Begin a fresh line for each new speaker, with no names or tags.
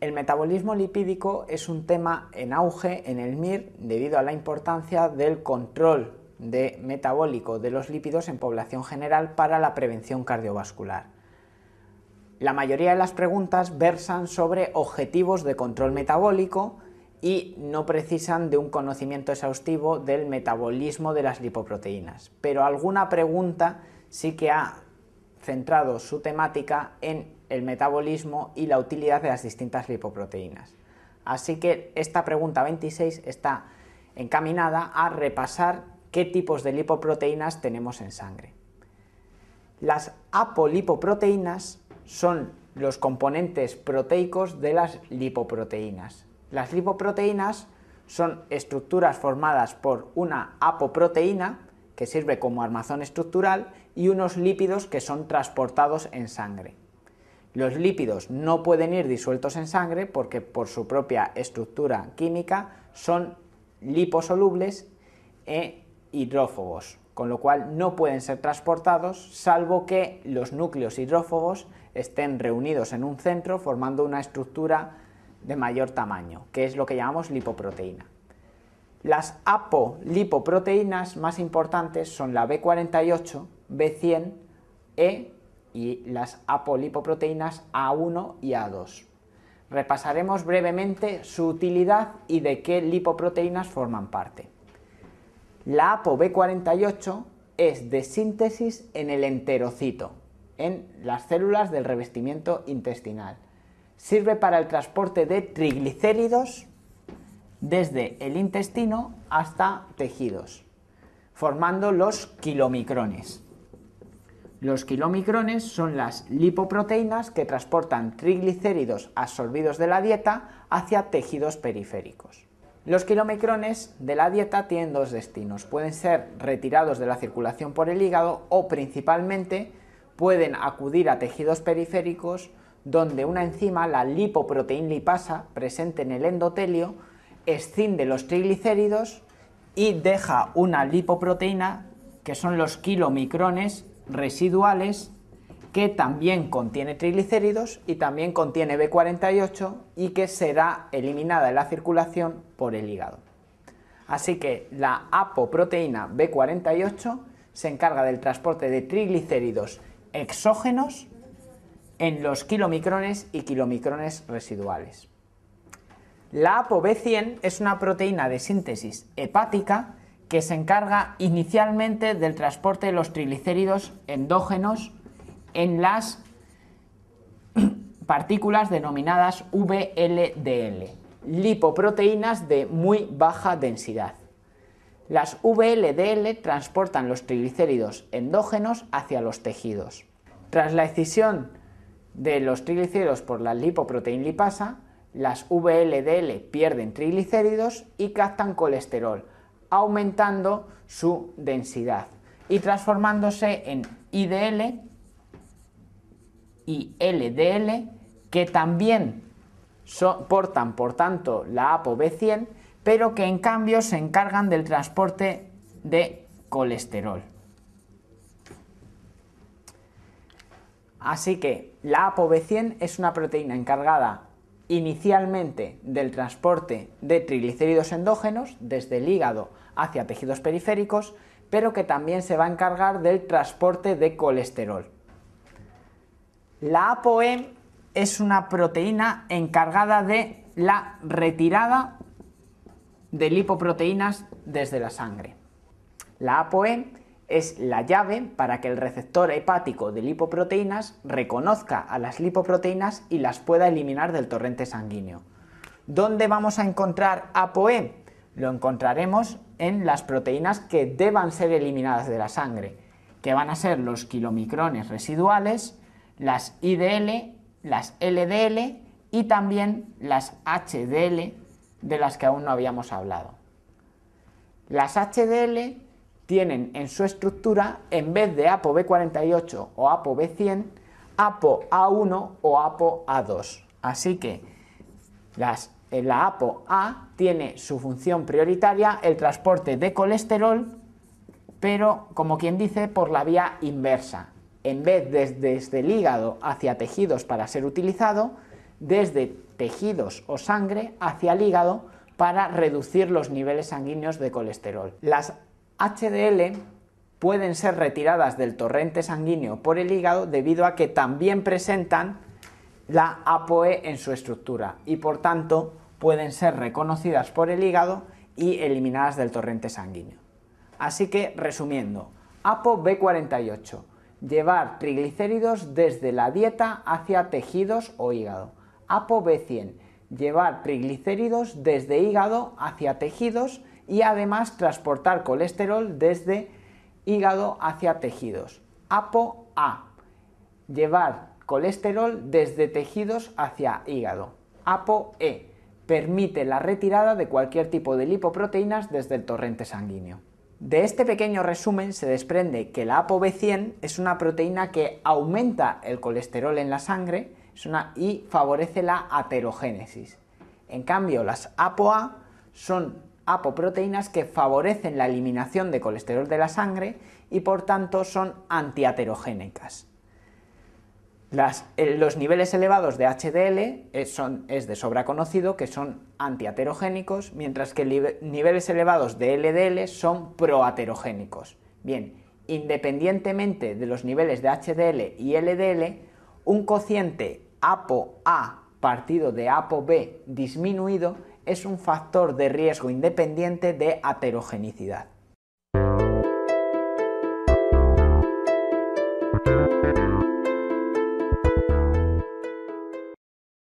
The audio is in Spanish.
El metabolismo lipídico es un tema en auge en el MIR debido a la importancia del control de metabólico de los lípidos en población general para la prevención cardiovascular. La mayoría de las preguntas versan sobre objetivos de control metabólico y no precisan de un conocimiento exhaustivo del metabolismo de las lipoproteínas, pero alguna pregunta sí que ha centrado su temática en el metabolismo y la utilidad de las distintas lipoproteínas. Así que esta pregunta 26 está encaminada a repasar qué tipos de lipoproteínas tenemos en sangre. Las apolipoproteínas son los componentes proteicos de las lipoproteínas. Las lipoproteínas son estructuras formadas por una apoproteína, que sirve como armazón estructural, y unos lípidos que son transportados en sangre. Los lípidos no pueden ir disueltos en sangre porque por su propia estructura química son liposolubles e hidrófobos, con lo cual no pueden ser transportados salvo que los núcleos hidrófobos estén reunidos en un centro formando una estructura de mayor tamaño, que es lo que llamamos lipoproteína. Las apolipoproteínas más importantes son la B48, B100, E y las apolipoproteínas A1 y A2. Repasaremos brevemente su utilidad y de qué lipoproteínas forman parte. La ApoB48 es de síntesis en el enterocito, en las células del revestimiento intestinal. Sirve para el transporte de triglicéridos desde el intestino hasta tejidos, formando los kilomicrones. Los kilomicrones son las lipoproteínas que transportan triglicéridos absorbidos de la dieta hacia tejidos periféricos. Los kilomicrones de la dieta tienen dos destinos. Pueden ser retirados de la circulación por el hígado o principalmente pueden acudir a tejidos periféricos donde una enzima, la lipoproteína lipasa, presente en el endotelio, escinde los triglicéridos y deja una lipoproteína, que son los kilomicrones residuales, que también contiene triglicéridos y también contiene B48 y que será eliminada de la circulación por el hígado. Así que la apoproteína B48 se encarga del transporte de triglicéridos exógenos en los kilomicrones y kilomicrones residuales. La ApoB100 es una proteína de síntesis hepática que se encarga inicialmente del transporte de los triglicéridos endógenos en las partículas denominadas VLDL, lipoproteínas de muy baja densidad. Las VLDL transportan los triglicéridos endógenos hacia los tejidos. Tras la excisión de los triglicéridos por la lipoproteína lipasa, las VLDL pierden triglicéridos y captan colesterol, aumentando su densidad y transformándose en IDL y LDL, que también soportan, por tanto, la ApoB100, pero que en cambio se encargan del transporte de colesterol. Así que la ApoB100 es una proteína encargada inicialmente del transporte de triglicéridos endógenos desde el hígado hacia tejidos periféricos, pero que también se va a encargar del transporte de colesterol. La ApoE es una proteína encargada de la retirada de lipoproteínas desde la sangre. La ApoE es la llave para que el receptor hepático de lipoproteínas reconozca a las lipoproteínas y las pueda eliminar del torrente sanguíneo. ¿Dónde vamos a encontrar ApoE? Lo encontraremos en las proteínas que deban ser eliminadas de la sangre, que van a ser los kilomicrones residuales, las IDL, las LDL y también las HDL de las que aún no habíamos hablado. Las HDL tienen en su estructura, en vez de ApoB48 o ApoB100, ApoA1 o ApoA2. Así que las, eh, la ApoA tiene su función prioritaria el transporte de colesterol, pero como quien dice, por la vía inversa. En vez de desde el hígado hacia tejidos para ser utilizado, desde tejidos o sangre hacia el hígado para reducir los niveles sanguíneos de colesterol. Las HDL pueden ser retiradas del torrente sanguíneo por el hígado debido a que también presentan la ApoE en su estructura y por tanto pueden ser reconocidas por el hígado y eliminadas del torrente sanguíneo. Así que, resumiendo, APO B48, llevar triglicéridos desde la dieta hacia tejidos o hígado. APO B100, llevar triglicéridos desde hígado hacia tejidos y además transportar colesterol desde hígado hacia tejidos. ApoA, llevar colesterol desde tejidos hacia hígado. ApoE, permite la retirada de cualquier tipo de lipoproteínas desde el torrente sanguíneo. De este pequeño resumen se desprende que la ApoB100 es una proteína que aumenta el colesterol en la sangre y favorece la aterogénesis. En cambio, las ApoA son apoproteínas que favorecen la eliminación de colesterol de la sangre y por tanto son antiaterogénicas. Eh, los niveles elevados de HDL es, eh, son, es de sobra conocido que son antiaterogénicos, mientras que niveles elevados de LDL son proaterogénicos. Bien, independientemente de los niveles de HDL y LDL, un cociente ApoA partido de B disminuido es un factor de riesgo independiente de aterogenicidad.